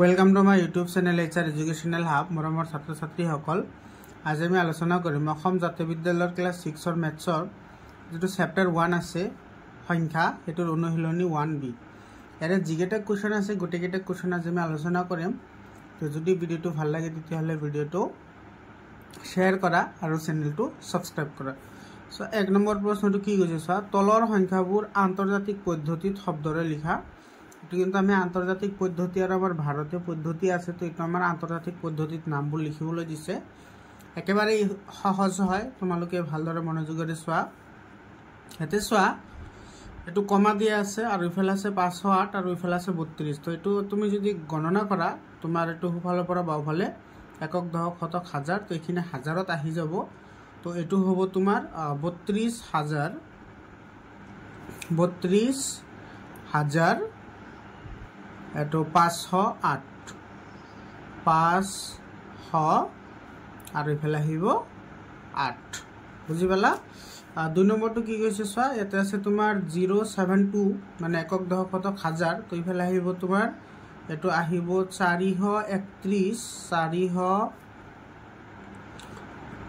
welcome to my YouTube channel H R educational hub মৰমৰ ছাত্ৰ ছাত্ৰীসকল আজি আমি আলোচনা কৰিম অসম জাতীয় বিদ্যালয়ৰ ক্লাছ ছিক্সৰ মেথছৰ যিটো চেপ্টাৰ ওৱান আছে সংখ্যা সেইটোৰ অনুশীলনী ওৱান বি এনে যিকেইটা কুৱেশ্যন আছে গোটেইকেইটা কুৱেশ্যন আজি আমি আলোচনা কৰিম তো যদি ভিডিঅ'টো ভাল লাগে তেতিয়াহ'লে ভিডিঅ'টো শ্বেয়াৰ কৰা আৰু চেনেলটো ছাবস্ক্ৰাইব কৰা চ' এক নম্বৰ প্ৰশ্নটো কি কৈছে চোৱা তলৰ সংখ্যাবোৰ আন্তৰ্জাতিক পদ্ধতিত শব্দৰে লিখা কিন্তু আমি আন্তর্জাতিক পদ্ধতি আর আমার ভারতীয় পদ্ধতি আছে তো এটা আমার আন্তর্জাতিক পদ্ধতির নামব লিখবলে দিছে একবারে সহজ হয় তোমালে ভালদরে মনোযোগে চা এতে চা এই কমা দিয়ে আছে আর ইফেল আছে পাঁচশো আট আর ইফেল আছে বত্রিশ তো এই তুমি যদি গণনা করা তোমার এই সুফলের বাউফলে একক দশক শতক হাজার তো এইখানে হাজারত আহি যাব তো এই হব তোমার বত্রিশ হাজার বত্রিশ হাজার এইটো পাঁচশ আঠ পাঁচশ আৰু ইফালে আহিব আঠ বুজি পালা দুই নম্বৰটো কি কৈছে চোৱা ইয়াতে আছে তোমাৰ জিৰ' ছেভেন টু মানে একক দশ শতক হাজাৰ তো ইফালে আহিব তোমাৰ এইটো আহিব চাৰিশ একত্ৰিছ চাৰিশ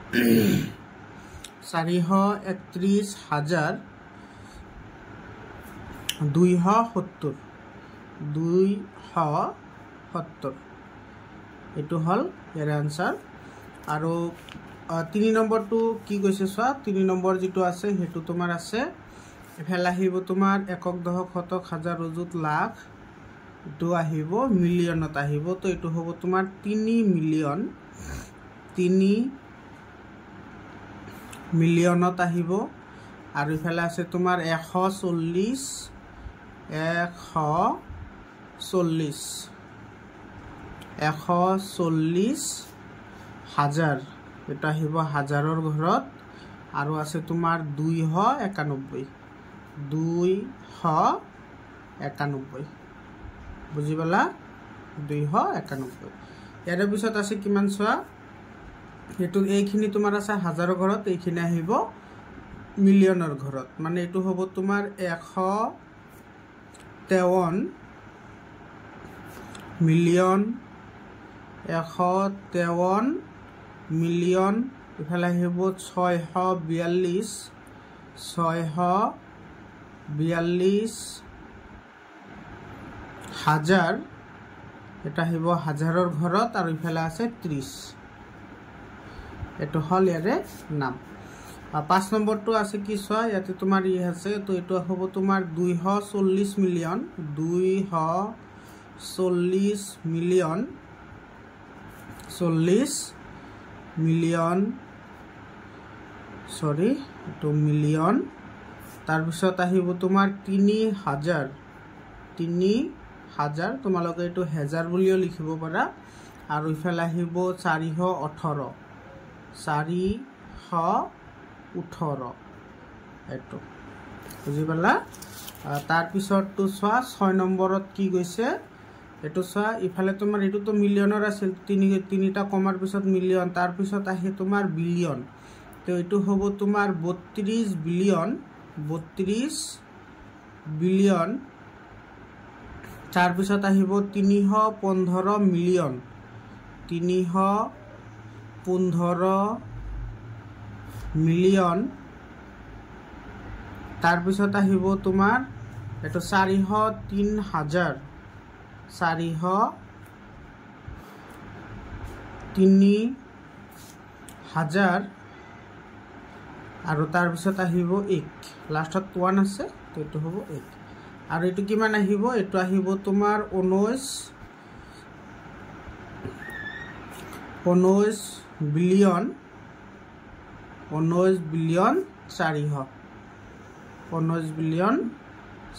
চাৰিশ একত্ৰিছ হাজাৰ দুইশ সত্তৰ দুইশ সত্তর এই হল ইয়ার আনসার আর তিন নম্বর কি কৈছে চা তিন নম্বর যুক্ত আছে সেট তোমার আছে ফেল তোমার একক দশক শতক হাজার রজুত লাখ আহিব মিলিয়নত আহিব তো এই হব তোমার তিন মিলিয়ন তিন মিলিয়নত আহিব আর ইফেলে আছে তোমার এশ চল্লিশ এশ চল্লিছ এশ চল্লিছ হাজাৰ এটা আহিব হাজাৰৰ ঘৰত আৰু আছে তোমাৰ দুইশ একানব্বৈ দুইশ একানব্বৈ বুজি পালা দুইশ একানব্বৈ ইয়াৰে পিছত আছে কিমান চোৱা সেইটো এইখিনি তোমাৰ আছে হাজাৰৰ ঘৰত এইখিনি আহিব মিলিয়নৰ ঘৰত মানে এইটো হ'ব তোমাৰ এশ তেৱন্ন মিলিয়ন এশ তেৱন্ন মিলিয়ন ইফালে আহিব ছয়শ বিয়াল্লিছ ছয়শ বিয়াল্লিছ হাজাৰ এটা আহিব হাজাৰৰ ঘৰত আৰু ইফালে আছে ত্ৰিছ এইটো হ'ল ইয়াৰে নাম পাঁচ নম্বৰটো আছে কি চোৱা ইয়াতে তোমাৰ ই আছে তো এইটো হ'ব তোমাৰ দুইশ চল্লিছ মিলিয়ন দুইশ চল্লিছ মিলিয়ন চল্লিছ মিলিয়ন চৰি এইটো মিলিয়ন তাৰপিছত আহিব তোমাৰ তিনি হাজাৰ তিনি হাজাৰ তোমালোকে এইটো হেজাৰ বুলিও লিখিব পাৰা আৰু ইফালে আহিব চাৰিশ ওঠৰ চাৰিশ ওঠৰ এইটো বুজি পালা তাৰপিছৰটো চোৱা ছয় নম্বৰত কি গৈছে এইটো চোৱা ইফালে তোমাৰ এইটোতো মিলিয়নৰ আছিল তিনি তিনিটা কমাৰ পিছত মিলিয়ন তাৰপিছত আহে তোমাৰ বিলিয়ন তো এইটো হ'ব তোমাৰ বত্ৰিছ বিলিয়ন বত্ৰিছ বিলিয়ন তাৰপিছত আহিব তিনিশ পোন্ধৰ মিলিয়ন তিনিশ পোন্ধৰ মিলিয়ন তাৰপিছত আহিব তোমাৰ এইটো চাৰিশ তিন হাজাৰ চাৰিশ তিনি হাজাৰ আৰু তাৰপিছত আহিব এক লাষ্টত ওৱান আছে তো এইটো হ'ব এক আৰু এইটো কিমান আহিব এইটো আহিব তোমাৰ ঊনৈছ ঊনৈছ বিলিয়ন ঊনৈছ বিলিয়ন চাৰিশ ঊনৈছ বিলিয়ন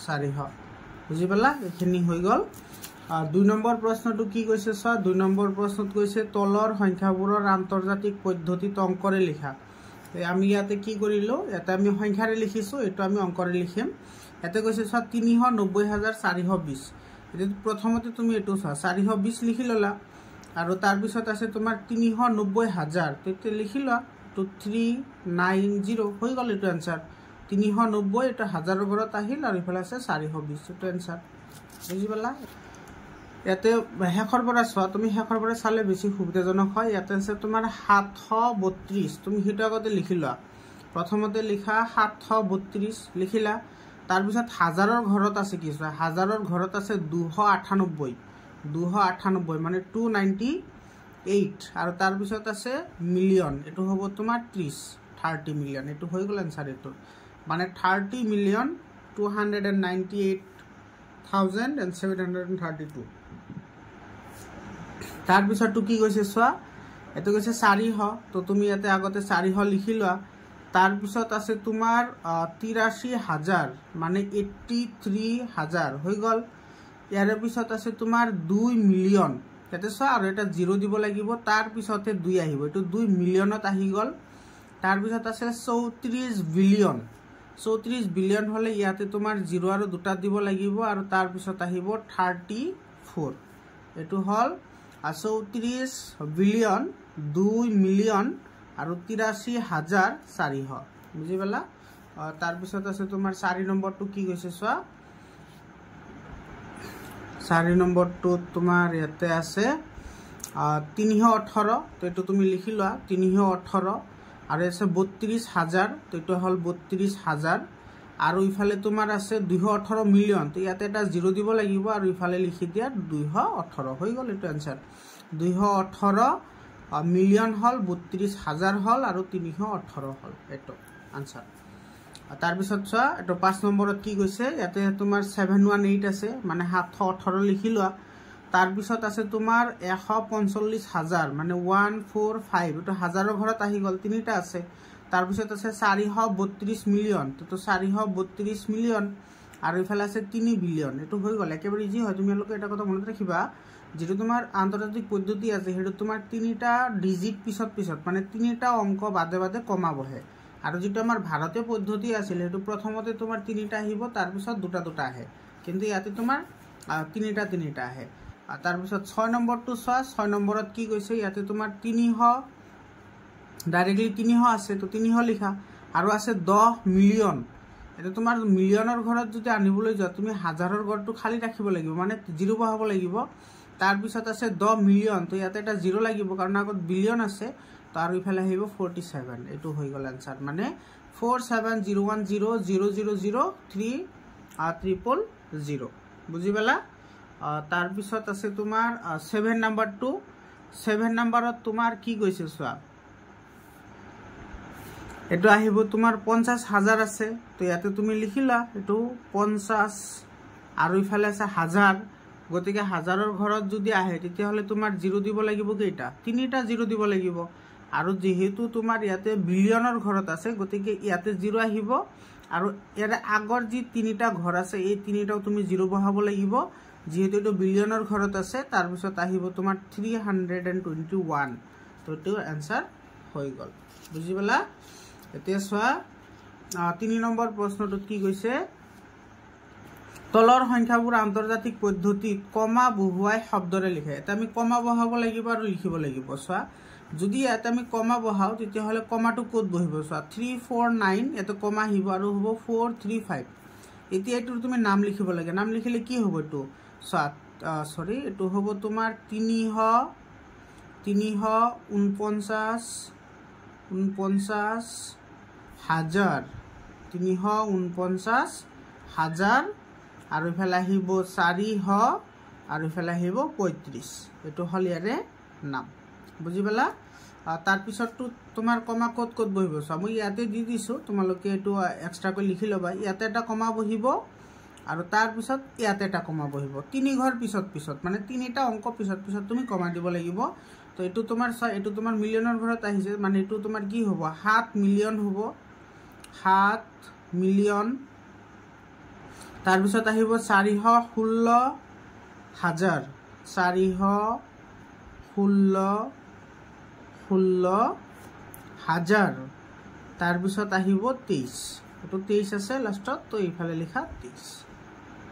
চাৰিশ বুজি পালা এইখিনি হৈ গ'ল দুই নম্বৰ প্ৰশ্নটো কি কৈছে চোৱা দুই নম্বৰ প্ৰশ্নত কৈছে তলৰ সংখ্যাবোৰৰ আন্তৰ্জাতিক পদ্ধতিত অংকৰে লিখা আমি ইয়াতে কি কৰিলোঁ ইয়াতে আমি সংখ্যাৰে লিখিছোঁ এইটো আমি অংকৰে লিখিম ইয়াতে কৈছে চোৱা তিনিশ নব্বৈ হাজাৰ চাৰিশ বিছ এতিয়া প্ৰথমতে তুমি এইটো চোৱা চাৰিশ বিছ লিখি ল'লা আৰু তাৰপিছত আছে তোমাৰ তিনিশ নব্বৈ হাজাৰ তেতিয়া লিখি লোৱা টু থ্ৰী নাইন জিৰ' হৈ গ'ল এইটো এনচাৰ তিনিশ নব্বৈ এটা হাজাৰৰ ওপৰত আহিল আৰু ইফালে আছে চাৰিশ বিছ এইটো এনচাৰ বুজি পালা ইয়াতে শেষৰ পৰা চোৱা তুমি শেষৰ পৰা চালে বেছি সুবিধাজনক হয় ইয়াতে আছে তোমাৰ সাতশ বত্ৰিছ তুমি সেইটো আগতে লিখি লোৱা প্ৰথমতে লিখা সাতশ বত্ৰিছ লিখিলা তাৰপিছত হাজাৰৰ ঘৰত আছে কি চোৱা হাজাৰৰ ঘৰত আছে দুশ আঠানব্বৈ দুশ আঠানব্বৈ মানে টু নাইণ্টি এইট আৰু তাৰপিছত আছে মিলিয়ন এইটো হ'ব তোমাৰ ত্ৰিছ থাৰ্টি মিলিয়ন এইটো হৈ গ'ল এনচাৰ এইটো মানে thirty million two hundred and ninety eight thousand and seven hundred and thirty two তার পিছতো কি কৈছে সোয়া এটো কৈছে 4হ তো তুমি এতে আগতে 4হ লিখি লয়া তার পিছত আছে তোমার 83000 মানে 83000 হৈ গল ইয়ার পিছত আছে তোমার 2 মিলিয়ন তাতে সোয়া আর এটা জিরো দিব লাগিব তার পিছতে 2 আহিব এটো 2 মিলিয়নত আহি গল তার পিছত আছে 34 বিলিয়ন 34 বিলিয়ন হলে ইয়াতে তোমার জিরো আর দুটা দিব লাগিব আর তার পিছত আহিব 34 এটো হল চৌত্ৰিছ বিলিয়ন দুই মিলিয়ন আৰু তিৰাশী হাজাৰ চাৰিশ বুজি পালা তাৰপিছত আছে তোমাৰ চাৰি নম্বৰটো কি কৈছে চোৱা চাৰি নম্বৰটোত তোমাৰ ইয়াতে আছে তিনিশ ওঠৰ সেইটো তুমি লিখি লোৱা তিনিশ ওঠৰ আৰু আছে বত্ৰিছ হাজাৰ সেইটো হ'ল বত্ৰিছ হাজাৰ আৰু ইফালে তোমাৰ আছে দুশ ওঠৰ মিলিয়ন তো ইয়াতে এটা জিৰ' দিব লাগিব আৰু ইফালে লিখি দিয়া দুশ ওঠৰ হৈ গ'ল এইটো এনচাৰ দুশ ওঠৰ মিলিয়ন হ'ল বত্ৰিছ হাজাৰ হ'ল আৰু তিনিশ ওঠৰ হ'ল এইটো আনচাৰ তাৰপিছত চোৱা এইটো পাঁচ নম্বৰত কি কৈছে ইয়াতে তোমাৰ ছেভেন ওৱান এইট আছে মানে সাতশ ওঠৰ লিখি লোৱা তাৰপিছত আছে তোমাৰ এশ পঞ্চল্লিছ হাজাৰ মানে ওৱান ফ'ৰ ফাইভ এইটো হাজাৰৰ ঘৰত আহি গ'ল তিনিটা আছে তাৰপিছত আছে চাৰিশ বত্ৰিছ মিলিয়ন তো চাৰিশ বত্ৰিছ মিলিয়ন আৰু ইফালে আছে তিনি বিলিয়ন এইটো হৈ গ'ল একেবাৰে ইজি হয় তুমি অলপ এটা কথা মনত ৰাখিবা যিটো তোমাৰ আন্তৰ্জাতিক পদ্ধতি আছে সেইটো তোমাৰ তিনিটা ডিজিট পিছত পিছত মানে তিনিটা অংক বাদে বাদে কমাবহে আৰু যিটো আমাৰ ভাৰতীয় পদ্ধতি আছিল সেইটো প্ৰথমতে তোমাৰ তিনিটা আহিব তাৰপিছত দুটা দুটা আহে কিন্তু ইয়াতে তোমাৰ তিনিটা তিনিটা আহে তাৰপিছত ছয় নম্বৰটো চোৱা ছয় নম্বৰত কি কৈছে ইয়াতে তোমাৰ তিনিশ ডাইৰেক্টলি তিনিশ আছে তো তিনিশ লিখা আৰু আছে দহ মিলিয়ন এতিয়া তোমাৰ মিলিয়নৰ ঘৰত যদি আনিবলৈ যোৱা তুমি হাজাৰৰ ঘৰটো খালী ৰাখিব লাগিব মানে জিৰো বঢ়াব লাগিব তাৰপিছত আছে দহ মিলিয়ন তো ইয়াতে এটা জিৰো লাগিব কাৰণ আগত বিলিয়ন আছে তো আৰু ইফালে আহিব ফৰ্টি ছেভেন এইটো হৈ গ'ল এনচাৰ মানে four seven zero' one zero' zero' zero' zero' three triple zero' বুজি পালা তাৰপিছত আছে তোমাৰ ছেভেন নাম্বাৰটো ছেভেন নাম্বাৰত তোমাৰ কি কৈছে চোৱা এইটো আহিব তোমাৰ পঞ্চাছ হাজাৰ আছে তো ইয়াতে তুমি লিখিলা এইটো পঞ্চাছ আৰু ইফালে আছে হাজাৰ গতিকে হাজাৰৰ ঘৰত যদি আহে তেতিয়াহ'লে তোমাৰ জিৰ' দিব লাগিব কেইটা তিনিটা জিৰ' দিব লাগিব আৰু যিহেতু তোমাৰ ইয়াতে বিলিয়নৰ ঘৰত আছে গতিকে ইয়াতে জিৰ' আহিব আৰু ইয়াৰে আগৰ যি তিনিটা ঘৰ আছে এই তিনিটাও তুমি জিৰ' বহাব লাগিব যিহেতু এইটো বিলিয়নৰ ঘৰত আছে তাৰপিছত আহিব তোমাৰ three hundred and twenty one তো এইটো এনচাৰ হৈ গ'ল বুজি পালা এতিয়া চোৱা তিনি নম্বৰ প্ৰশ্নটোত কি কৈছে তলৰ সংখ্যাবোৰ আন্তৰ্জাতিক পদ্ধতিত কমা বহুৱাই শব্দৰে লিখে এতিয়া আমি কমা বহাব লাগিব আৰু লিখিব লাগিব চোৱা যদি ইয়াত আমি কমা বহাওঁ তেতিয়াহ'লে কমাটো ক'ত বহিব চোৱা থ্ৰী ফ'ৰ নাইন ইয়াতে কমা আহিব আৰু হ'ব ফ'ৰ থ্ৰী ফাইভ এতিয়া এইটোৰ তুমি নাম লিখিব লাগে নাম লিখিলে কি হ'ব এইটো চোৱা চৰি এইটো হ'ব তোমাৰ তিনিশ তিনিশ ঊনপঞ্চাছ ঊনপঞ্চাছ হাজার তিনশ উনপঞ্চাশ হাজার আর ইফেল চারিশ আর ইফেল পঁয়ত্রিশ এই হল ইয়ারে নাম বুঝি পালা তারপর তো তোমার কমা কত কত বহিব চা মই ইয়াতে দি দিছো তোমালকে এই এক্সট্রাক লিখি লবা ইয়াতে এটা কমা বহিব আর তারপর ইয়াতে এটা কমা বহিব তিনি ঘর পিছত পিছত মানে তিনটা অঙ্ক পিছত পিছত তুমি কমা দিব লাগিব তো এই তোমার চা এই তোমার মিলিয়নের ঘরত আছে মানে এই তোমার কি হব সাত মিলিয়ন হব সাত মিলিয়ন তাৰপিছত আহিব চাৰিশ ষোল্ল হাজাৰ চাৰিশ ষোল্ল ষোল্ল হাজাৰ তাৰপিছত আহিব তেইছ এইটো তেইছ আছে লাষ্টত তো এইফালে লিখা তেইছ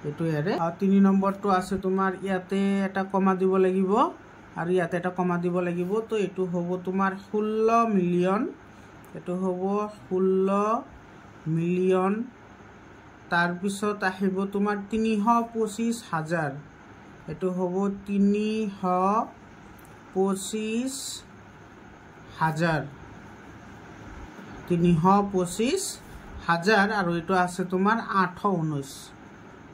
এইটো ইয়াৰে তিনি নম্বৰটো আছে তোমাৰ ইয়াতে এটা কমা দিব লাগিব আৰু ইয়াতে এটা কমা দিব লাগিব তো এইটো হ'ব তোমাৰ ষোল্ল মিলিয়ন এইটো হ'ব ষোল্ল মিলিয়ন তাৰপিছত আহিব তোমাৰ তিনিশ পঁচিছ হাজাৰ এইটো হ'ব তিনিশ পঁচিছ হাজাৰ তিনিশ পঁচিছ হাজাৰ আৰু এইটো আছে তোমাৰ আঠশ ঊনৈছ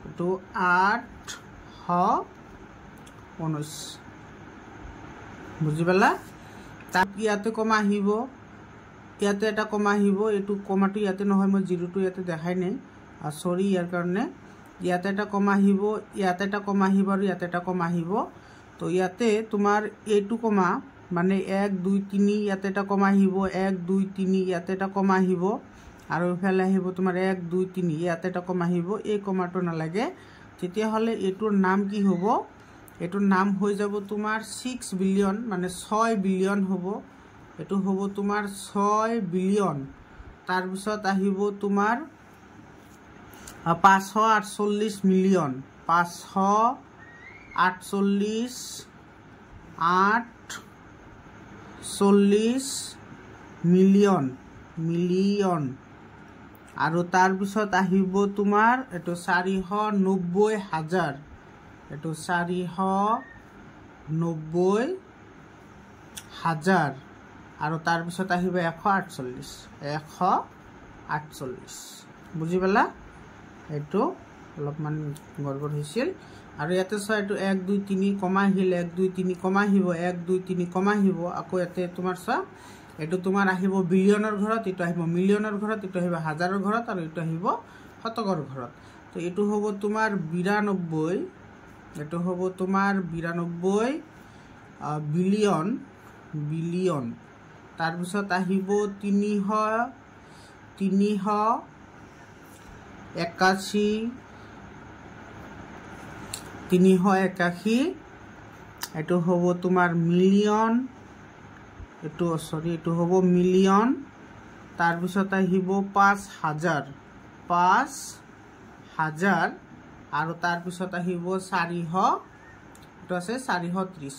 এইটো আঠশ ঊনৈছ বুজি পালা তাত ইয়াতে কম আহিব ইয়াতে এটা কমা আহিব এইটো কমাটো ইয়াতে নহয় মই জিৰ'টো ইয়াতে দেখাই নাই আৰু চৰি ইয়াৰ কাৰণে ইয়াতে এটা কমা আহিব ইয়াতে এটা কমা আহিব আৰু ইয়াতে এটা কমা আহিব তো ইয়াতে তোমাৰ এইটো কমা মানে এক দুই তিনি ইয়াতে এটা কমা আহিব এক দুই তিনি ইয়াতে এটা কমা আহিব আৰু এইফালে আহিব তোমাৰ এক দুই তিনি ইয়াতে এটা কমা আহিব এই কমাটো নালাগে তেতিয়াহ'লে এইটোৰ নাম কি হ'ব এইটোৰ নাম হৈ যাব তোমাৰ ছিক্স বিলিয়ন মানে ছয় বিলিয়ন হ'ব এইটো হ'ব তোমাৰ ছয় বিলিয়ন তাৰপিছত আহিব তোমাৰ পাঁচশ আঠচল্লিছ মিলিয়ন পাঁচশ আঠচল্লিছ আঠ চল্লিছ মিলিয়ন মিলিয়ন আৰু তাৰপিছত আহিব তোমাৰ এইটো চাৰিশ নব্বৈ হাজাৰ এইটো চাৰিশ নব্বৈ হাজাৰ আৰু তাৰপিছত আহিব এশ আঠচল্লিছ এশ আঠচল্লিছ বুজি পালা এইটো অলপমান গড়বড় হৈছিল আৰু ইয়াতে চোৱা এইটো এক দুই তিনি কমা আহিল এক দুই তিনি কমা আহিব এক দুই তিনি কমা আহিব আকৌ ইয়াতে তোমাৰ চোৱা এইটো তোমাৰ আহিব বিলিয়নৰ ঘৰত এইটো আহিব মিলিয়নৰ ঘৰত এইটো আহিব হাজাৰৰ ঘৰত আৰু এইটো আহিব শতকৰ ঘৰত তো এইটো হ'ব তোমাৰ বিৰানব্বৈ এইটো হ'ব তোমাৰ বিৰানব্বৈ বিলিয়ন বিলিয়ন তাৰপিছত আহিব তিনিশ তিনিশ একাশী তিনিশ একাশী এইটো হ'ব তোমাৰ মিলিয়ন এইটো চৰি এইটো হ'ব মিলিয়ন তাৰপিছত আহিব পাঁচ হাজাৰ পাঁচ হাজাৰ আৰু তাৰপিছত আহিব চাৰিশ এইটো আছে চাৰিশ ত্ৰিছ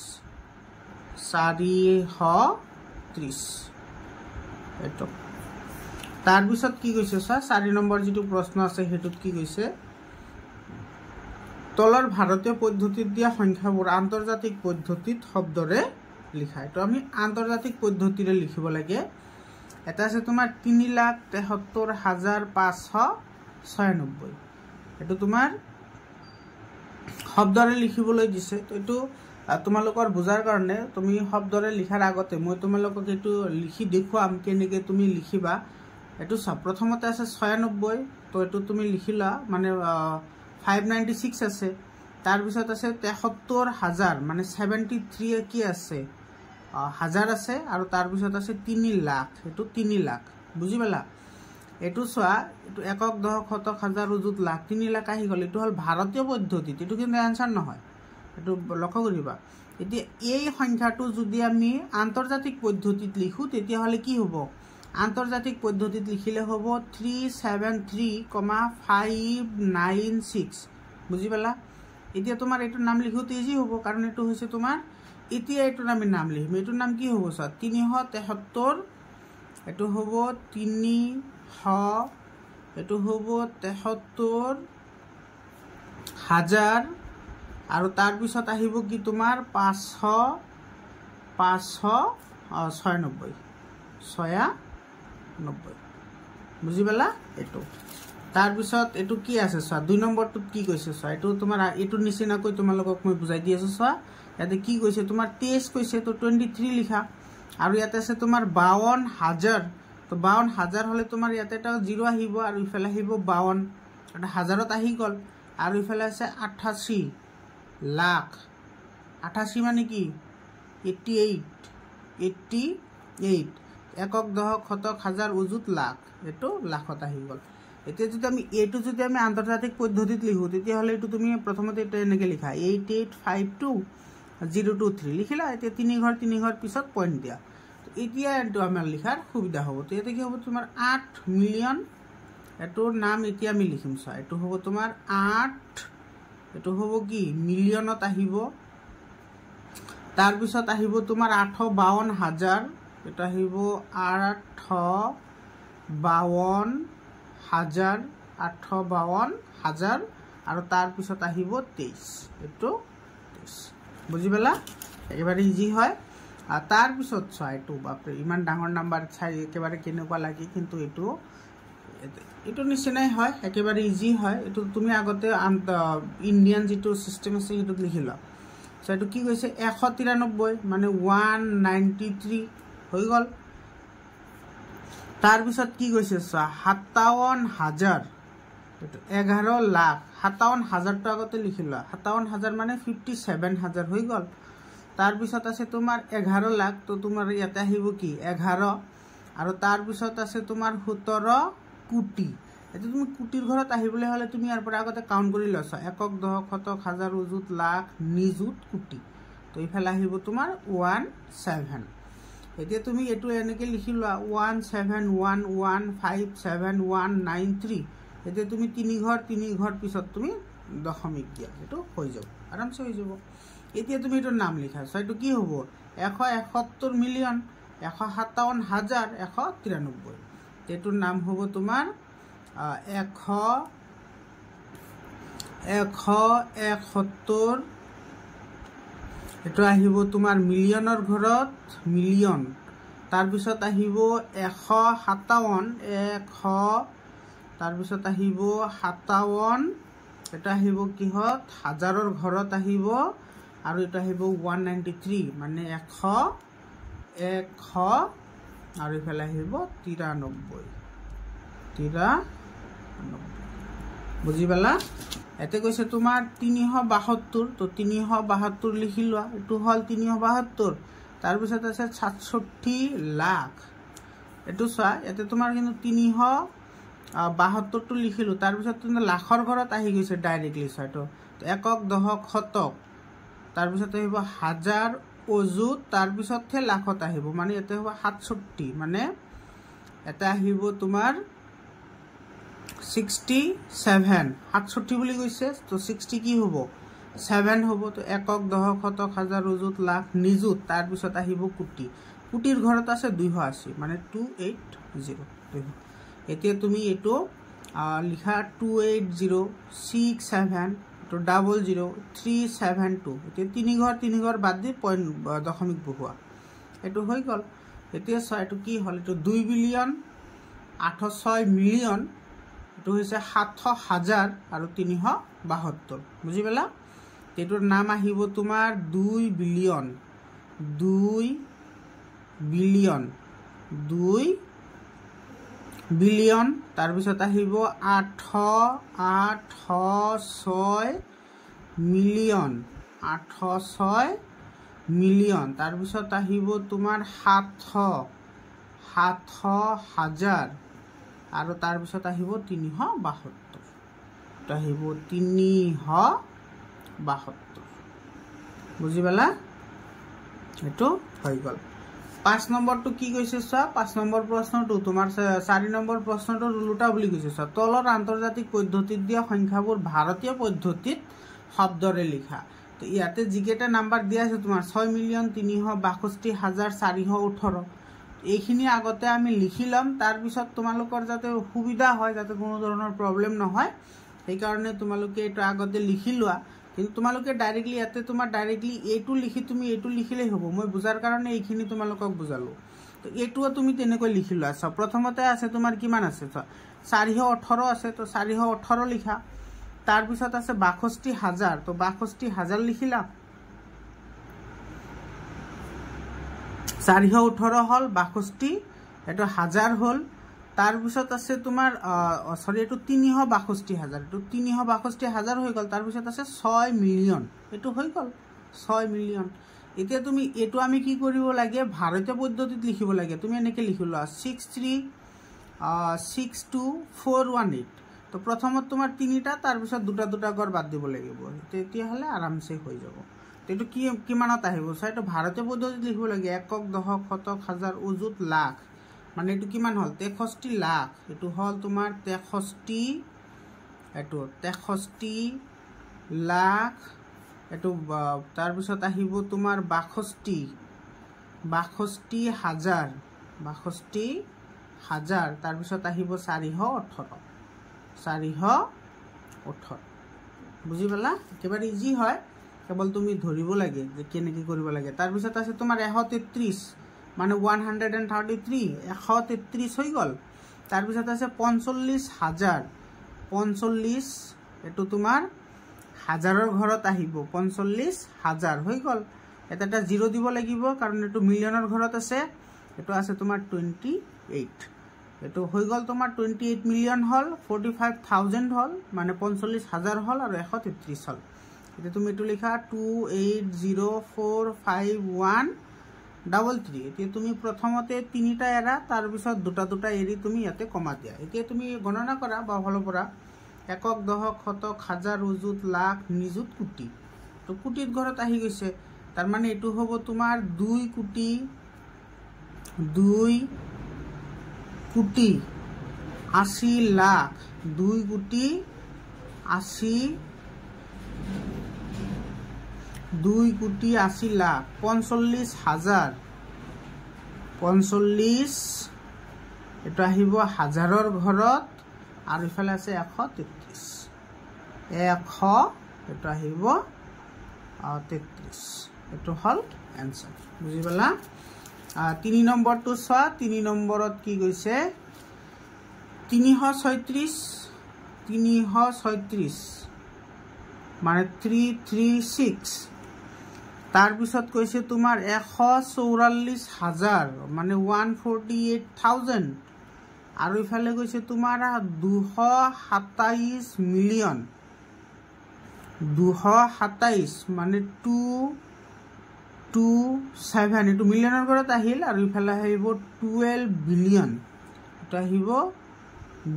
চাৰিশ তাৰ পিছত কি কৈছে চা চাৰি নম্বৰ যদি প্ৰশ্ন আছে সেইটুত কি কৈছে তলৰ ভাৰতীয় পদ্ধতিত দিয়া সংখ্যাবোৰ আন্তৰ্জাতিক পদ্ধতিত শব্দৰে লিখায় তো আমি আন্তৰ্জাতিক পদ্ধতিৰে লিখিব লাগে এটা আছে তোমাৰ তিনি লাখ তেসত্তৰ হাজাৰ পাঁচশ ছয়ানব্বৈ এইটো তোমাৰ শব্দৰে লিখিবলৈ দিছে এইটো তোমালোকৰ বুজাৰ কাৰণে তুমি শব্দৰে লিখাৰ আগতে মই তোমালোকক এইটো লিখি দেখুৱাম কেনেকৈ তুমি লিখিবা এইটো চা প্ৰথমতে আছে ছয়ানব্বৈ তো এইটো তুমি লিখি লোৱা মানে ফাইভ নাইণ্টি ছিক্স আছে তাৰপিছত আছে তেসত্তৰ হাজাৰ মানে ছেভেণ্টি থ্ৰী কি আছে হাজাৰ আছে আৰু তাৰপিছত আছে তিনি লাখ এইটো তিনি লাখ বুজি পালা এইটো চোৱা এইটো একক দহক শতক হাজাৰ ওজুত লাখ তিনি লাখ আহি গ'ল এইটো হ'ল ভাৰতীয় পদ্ধতিত এইটো কিন্তু এনচাৰ নহয় এইটো লক্ষ্য কৰিবা এতিয়া এই সংখ্যাটো যদি আমি আন্তৰ্জাতিক পদ্ধতিত লিখোঁ তেতিয়াহ'লে কি হ'ব আন্তৰ্জাতিক পদ্ধতিত লিখিলে হ'ব three seven three comma five nine six বুজি পালা এতিয়া তোমাৰ এইটোৰ নাম লিখোঁতে ইজি হ'ব কাৰণ এইটো হৈছে তোমাৰ এতিয়া এইটোৰ আমি নাম লিখিম এইটোৰ নাম কি হ'ব চোৱা তিনিশ তেসত্তৰ এইটো হ'ব তিনিশ এইটো হ'ব তেসত্তৰ হাজাৰ আৰু তাৰপিছত আহিব কি তোমাৰ পাঁচশ পাঁচশ ছয়ানব্বৈ ছয়ানব্বৈ বুজি পালা এইটো তাৰপিছত এইটো কি আছে চোৱা দুই নম্বৰটোত কি কৈছে চোৱা এইটো তোমাৰ এইটো নিচিনাকৈ তোমালোকক মই বুজাই দি আছোঁ চোৱা ইয়াতে কি কৈছে তোমাৰ তেইছ কৈছে তো টুৱেণ্টি থ্ৰী লিখা আৰু ইয়াতে আছে তোমাৰ বাৱন হাজাৰ তো বাৱন হাজাৰ হ'লে তোমাৰ ইয়াতে এটা জিৰ' আহিব আৰু ইফালে আহিব বাৱন হাজাৰত আহি গ'ল আৰু ইফালে আছে আঠাশী লাখ আঠাশি মানে কি এইটি এইট এইটি এইট একক দহক শতক হাজার উজুত লাখ এই লাখত আহি গল এটা যদি আমি এইটো যদি আমি আন্তর্জাতিক পদ্ধতিত লিখো তেতিয়াহলে এইটো তুমি প্রথমতে এটা এনেকে লিখা eight eight five two zero two three লিখিলা এটা তিন ঘর তিন ঘর পিছত পয়েন্ট দিয়া তো এটা এইটো আমার লিখার সুবিধা হব তো এতে কি হব তোমার আট মিলিয়ন এটোর নাম এটি আমি লিখিম চা এটো হব তোমার আট এইটো হ'ব কি মিলিয়নত আহিব তাৰপিছত আহিব তোমাৰ আঠ বাৱন্ন হাজাৰ এইটো আহিব আঠ বাৱন্ন হাজাৰ আঠ বাৱন্ন হাজাৰ আৰু তাৰপিছত আহিব তেইছ এইটো তেইছ বুজি পালা একেবাৰে ইজি হয় তাৰপিছত চোৱা এইটো বাপৰে ইমান ডাঙৰ নাম্বাৰ চাই একেবাৰে কেনেকুৱা লাগে কিন্তু এইটো এইটোৰ নিচিনাই হয় একেবাৰে ইজি হয় এইটো তুমি আগতে ইণ্ডিয়ান যিটো চিষ্টেম আছে সেইটোত লিখি লওক চ' এইটো কি হৈছে এশ তিৰানব্বৈ মানে ওৱান নাইণ্টি থ্ৰী হৈ গ'ল তাৰপিছত কি গৈছে চোৱা সাতাৱন হাজাৰ এইটো এঘাৰ লাখ সাতাৱন হাজাৰটো আগতে লিখি লোৱা সাতাৱন হাজাৰ মানে ফিফটি ছেভেন হাজাৰ হৈ গ'ল তাৰপিছত আছে তোমাৰ এঘাৰ লাখ ত' তোমাৰ ইয়াতে আহিব কি এঘাৰ আৰু তাৰপিছত আছে তোমাৰ সোতৰ কুটি এতিয়া তুমি কুটিৰ ঘৰত আহিবলৈ হ'লে তুমি ইয়াৰ পৰা আগতে কাউণ্ট কৰি লৈছা একক দহক শতক হাজাৰ ওজুত লাখ নিযুত কুটি তো এইফালে আহিব তোমাৰ ওৱান ছেভেন এতিয়া তুমি এইটো এনেকৈ লিখি লোৱা one seven one one five seven one nine three এতিয়া তুমি তিনিঘৰ তিনিঘৰ পিছত তুমি দশমিক দিয়া সেইটো হৈ যাব আৰামছে হৈ যাব এতিয়া তুমি এইটোৰ নাম লিখা চ' এইটো কি হ'ব এশ এসত্তৰ মিলিয়ন এশ সাতাৱন্ন হাজাৰ এশ তিৰানব্বৈ সেইটোৰ নাম হ'ব তোমাৰ এশ এশ এক সত্তৰ সেইটো আহিব তোমাৰ মিলিয়নৰ ঘৰত মিলিয়ন তাৰপিছত আহিব এশ সাতাৱন এশ তাৰপিছত আহিব সাতাৱন এইটো আহিব কিহত হাজাৰৰ ঘৰত আহিব আৰু এইটো আহিব ওৱান নাইণ্টি থ্ৰী মানে এশ এশ আৰু ইফালে আহিব তিৰানব্বৈ তিৰানব্বৈ বুজি পালা ইয়াতে কৈছে তোমাৰ তিনিশ বাসত্তৰ তো তিনিশ বাসত্তৰ লিখি লোৱা এইটো হ'ল তিনিশ বাসত্তৰ তাৰপিছত আছে সাতষষ্ঠি লাখ এইটো চোৱা ইয়াতে তোমাৰ কিন্তু তিনিশ বাসত্তৰটো লিখিলোঁ তাৰপিছত তুমি লাখৰ ঘৰত আহি গৈছে ডাইৰেক্টলি চোৱাটো একক দহক শতক তাৰপিছত আহিব হাজাৰ অজু তাৰপিছতহে লাখত আহিব মানে ইয়াতে হ'ব সাতষষ্ঠি মানে এটা আহিব তোমাৰ ছিক্সটি ছেভেন সাতষষ্ঠি বুলি কৈছে তো ছিক্সটি কি হ'ব ছেভেন হ'ব তো একক দহক শতক হাজাৰ ওজুত লাখ নিযুত তাৰপিছত আহিব কোটি কোটিৰ ঘৰত আছে দুইশ আশী মানে টু এইট জিৰ' দুইশ এতিয়া তুমি এইটো লিখা two eight zero' six seven মাত্র double zero three seven two এতিয়া তিনি ঘর তিনি ঘর বাদ দি পইণ্ট দশমিক বহুয়া এইটো হৈ গ'ল এতিয়া ছয় এইটো কি হ'ল এইটো দুই বিলিয়ন আঠ ছয় মিলিয়ন এইটো হৈছে সাতশ হাজাৰ আৰু তিনিশ বাসত্তৰ বুজি পেলা এইটোৰ নাম আহিব তোমাৰ দুই বিলিয়ন দুই বিলিয়ন দুই বিলিয়ন তাৰপিছত আহিব আঠ আঠ ছয় মিলিয়ন আঠ ছয় মিলিয়ন তাৰপিছত আহিব তোমাৰ সাতশ সাতশ হাজাৰ আৰু তাৰপিছত আহিব তিনিশ বাসত্তৰ আহিব তিনিশ বাসত্তৰ বুজি পালা সেইটো হৈ গ'ল পাঁচ নম্বৰটো কি কৈছে চোৱা পাঁচ নম্বৰ প্ৰশ্নটো তোমাৰ চাৰি নম্বৰ প্ৰশ্নটো ৰুলোটা বুলি কৈছে চোৱা তলত আন্তৰ্জাতিক পদ্ধতিত দিয়া সংখ্যাবোৰ ভাৰতীয় পদ্ধতিত শব্দৰে লিখা তো ইয়াতে যিকেইটা নাম্বাৰ দিয়া আছে তোমাৰ ছয় মিলিয়ন তিনিশ বাষষ্ঠি হাজাৰ চাৰিশ ওঠৰ এইখিনি আগতে আমি লিখি ল'ম তাৰপিছত তোমালোকৰ যাতে সুবিধা হয় যাতে কোনো ধৰণৰ প্ৰব্লেম নহয় সেইকাৰণে তোমালোকে এইটো আগতে লিখি লোৱা কিন্তু তোমালোকে ডাইৰেক্টলি ইয়াতে তোমাৰ ডাইৰেক্টলি এইটো লিখি তুমি এইটো লিখিলেই হ'ব মই বুজাৰ কাৰণে এইখিনি তোমালোকক বুজালোঁ তো এইটোও তুমি তেনেকৈ লিখি লোৱা চোৱা প্ৰথমতে আছে তোমাৰ কিমান আছে চাৰিশ ওঠৰ আছে তো চাৰিশ ওঠৰ লিখা তাৰপিছত আছে বাষষ্ঠি হাজাৰ তো বাষষ্ঠি হাজাৰ লিখিলা চাৰিশ ওঠৰ হ'ল বাষষ্ঠি এইটো হাজাৰ হ'ল তাৰপিছত আছে তোমাৰ চৰি এইটো তিনিশ বাষষ্ঠি হাজাৰ এইটো তিনিশ বাষষ্ঠি হাজাৰ হৈ গ'ল তাৰপিছত আছে ছয় মিলিয়ন এইটো হৈ গ'ল ছয় মিলিয়ন এতিয়া তুমি এইটো আমি কি কৰিব লাগে ভাৰতীয় পদ্ধতিত লিখিব লাগে তুমি এনেকৈ লিখি লোৱা six three six two four one eight তো প্ৰথমত তোমাৰ তিনিটা তাৰপিছত দুটা দুটা ঘৰ বাদ দিব লাগিব তেতিয়াহ'লে আৰামছে হৈ যাব এইটো কি কিমানত আহিব চ' এইটো ভাৰতীয় পদ্ধতিত লিখিব লাগে একক দশক শতক হাজাৰ উজুত লাখ মানে এইটো কিমান হল তেষষ্টি লাখ এইটো হল তোমাৰ তেষষ্টি এইটো তেষষ্টি লাখ এইটো তাৰপিছত আহিব তোমাৰ বাষষ্ঠি বাষষ্ঠি হাজাৰ বাষষ্ঠি হাজাৰ তাৰপিছত আহিব চাৰিশ ওঠৰ চাৰিশ ওঠৰ বুজি পালা একেবাৰে ইজি হয় কেৱল তুমি ধৰিব লাগে যে কেনেকৈ কৰিব লাগে তাৰপিছত আছে তোমাৰ এশ তেত্ৰিছ মানে one hundred and thirty three এশ তেত্রিশ হয়ে গেল তারপর আছে পঞ্চল্লিশ হাজার পঞ্চল্লিশ এই তোমার হাজারের ঘরত আহিব পঞ্চল্লিশ হাজার হয়ে গেল এটা একটা জিরো দিব লাগিব কারণ এই মিলিয়নের ঘরত আছে এই আছে তোমার টুয়েন্টি এইট এই হয়ে গেল তোমার টুয়েন্টি এইট মিলিয়ন হল ফোর্টি ফাইভ থাউজেন্ড হল মানে পঞ্চল্লিশ হাজার হল আর এশ তেত্রিশ হল এটা তুমি এই লিখা two eight zero four five one double three এটা তুমি প্রথমতে তিনটা এরা তারপর দুটা দুটা এরি তুমি ইয়াতে কমা দিয়া এটা তুমি গণনা করা বা ফলপরা একক দহক শতক হাজার উজুত লাখ নিযুত কোটি তো কোটির ঘরত আহি গেছে তার মানে এটু হব তোমার দুই কোটি দুই কোটি আশি লাখ দুই কোটি আশি দুই কোটি আশি লাখ পঞ্চল্লিছ হাজাৰ পঞ্চল্লিছ এইটো আহিব হাজাৰৰ ঘৰত আৰু ইফালে আছে এশ তেত্ৰিছ এশ এইটো আহিব তেত্ৰিছ এইটো হ'ল এনচাৰ বুজি পালা তিনি নম্বৰটো চোৱা তিনি নম্বৰত কি গৈছে তিনিশ ছয়ত্ৰিছ তিনিশ ছয়ত্ৰিছ মানে থ্ৰী থ্ৰী ছিক্স তাৰপিছত কৈছে তোমাৰ এশ চৌৰাল্লিছ হাজাৰ মানে ওৱান ফৰ্টি এইট থাউজেণ্ড আৰু ইফালে কৈছে তোমাৰ দুশ সাতাইছ মিলিয়ন দুশ সাতাইছ মানে টু টু ছেভেন এইটো মিলিয়নৰ পৰা আহিল আৰু ইফালে আহিব টুৱেল্ভ বিলিয়ন এইটো আহিব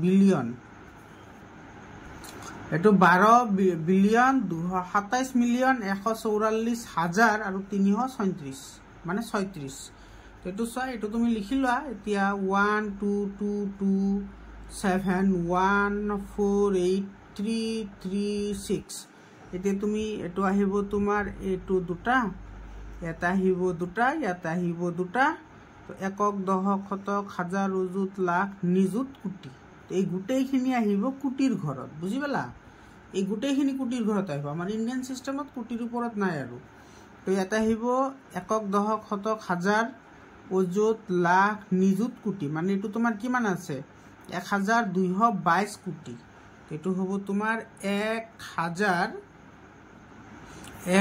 বিলিয়ন এইটো বাৰ বিলিয়ন দুশ সাতাইছ মিলিয়ন এশ চৌৰাল্লিছ হাজাৰ আৰু তিনিশ ছয়ত্ৰিছ মানে ছয়ত্ৰিছ এইটো চোৱা এইটো তুমি লিখি লোৱা এতিয়া one two two two seven one four eight three three six এতিয়া তুমি এইটো আহিব তোমাৰ এইটো দুটা ইয়াত আহিব দুটা ইয়াত আহিব দুটা একক দশক শতক হাজাৰ ওজুত লাখ নিযুত কোটি এই গোটেইখিনি আহিব কুটিৰ ঘৰত বুজি পালা এই গোটেইখিনি কুটিৰ ঘৰত আহিব আমাৰ ইণ্ডিয়ান ছিষ্টেমত কুটিৰ ওপৰত নাই আৰু তো ইয়াত আহিব একক দশক শতক হাজাৰ অযুত লাখ নিযুত কোটি মানে এইটো তোমাৰ কিমান আছে এক হাজাৰ দুইশ বাইছ কোটি এইটো হ'ব তোমাৰ এক হাজাৰ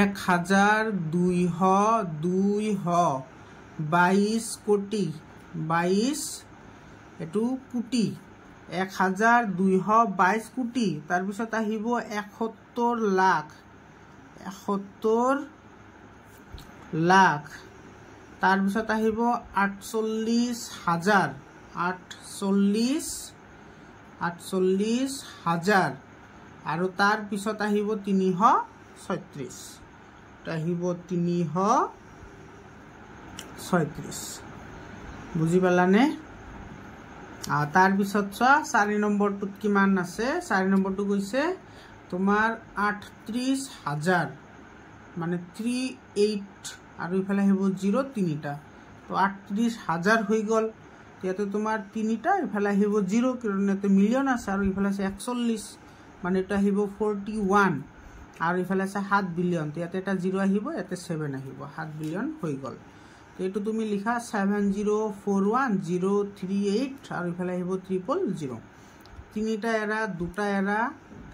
এক হাজাৰ দুইশ দুইশ বাইছ কোটি বাইছ এইটো কোটি এক হাজাৰ দুইশ বাইছ কোটি তাৰপিছত আহিব এসত্তৰ লাখ এসত্তৰ লাখ তাৰপিছত আহিব আঠচল্লিছ হাজাৰ আঠচল্লিছ আঠচল্লিছ হাজাৰ আৰু তাৰপিছত আহিব তিনিশ ছয়ত্ৰিছ আহিব তিনিশ ছয়ত্ৰিছ বুজি পালানে তার পিছত চা চারি নম্বরট কি আছে চারি নম্বরট কইছে তোমার আটত্রিশ হাজার মানে থ্রি এইট আর ওইফেলে আহ জিরো তিনটা তো আটত্রিশ হাজার হয়ে গেল ইয়াতে তোমার তিনটা এফেলে আহ জিরো কারণ ইয়াতে মিলিয়ন আছে আর ওইফেলে আছে একচল্লিশ মানে এটা আহ ফোরটি ওয়ান আর ওইফেলে আছে সাত বিলিয়ন তো ইয়াতে এটা জিরো আহিব ইয়াতে সেভেন আহিব সাত বিলিয়ন হয়ে গেল এইটো তুমি লিখা seven zero' four one zero' three eight আৰু ইফালে আহিব ট্ৰিপল জিৰ' তিনিটা এৰা দুটা এৰা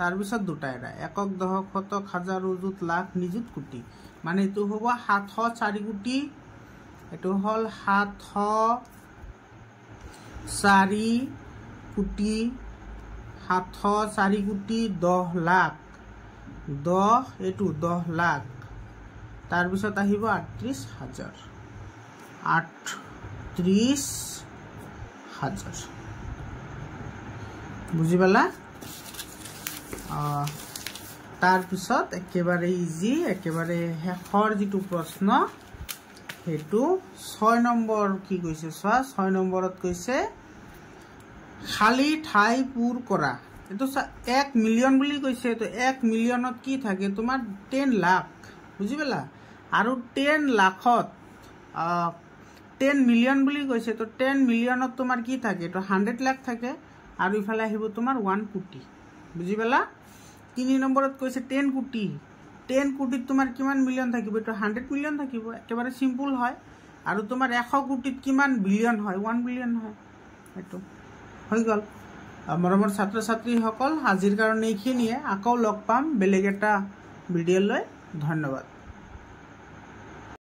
তাৰপিছত দুটা এৰা একক দহক শতক হাজাৰ ওজুত লাখ নিযুত কোটি মানে এইটো হ'ব সাতশ চাৰি কোটি এইটো হ'ল সাতশ চাৰি কোটি সাতশ চাৰি কোটি দহ লাখ দহ এইটো দহ লাখ তাৰপিছত আহিব আঠত্ৰিছ হাজাৰ हजार बुझीपाला तार पद एक इजी एक बारे शेषर जी प्रश्न सीट छम्बर कि कैसे चुना छम्बर कैसे खाली ठाईपुर करा तो एक मिलियन कैसे तो एक मिलियन कि थे तुम टेन लाख बुझी पाला और टेन लाख টেন মিলিয়ন বুলি কৈছে তো টেন মিলিয়নত তোমাৰ কি থাকে তো হাণ্ড্ৰেড লাখ থাকে আৰু ইফালে আহিব তোমাৰ ওৱান কোটি বুজি পালা তিনি নম্বৰত কৈছে টেন কোটি টেন কোটিত তোমাৰ কিমান মিলিয়ন থাকিব এইটো হাণ্ড্ৰেড মিলিয়ন থাকিব একেবাৰে চিম্পুল হয় আৰু তোমাৰ এশ কোটিত কিমান বিলিয়ন হয় ওৱান বিলিয়ন হয় সেইটো হৈ গ'ল মৰমৰ ছাত্ৰ ছাত্ৰীসকল আজিৰ কাৰণে এইখিনিয়ে আকৌ লগ পাম বেলেগ এটা ভিডিঅ'লৈ ধন্যবাদ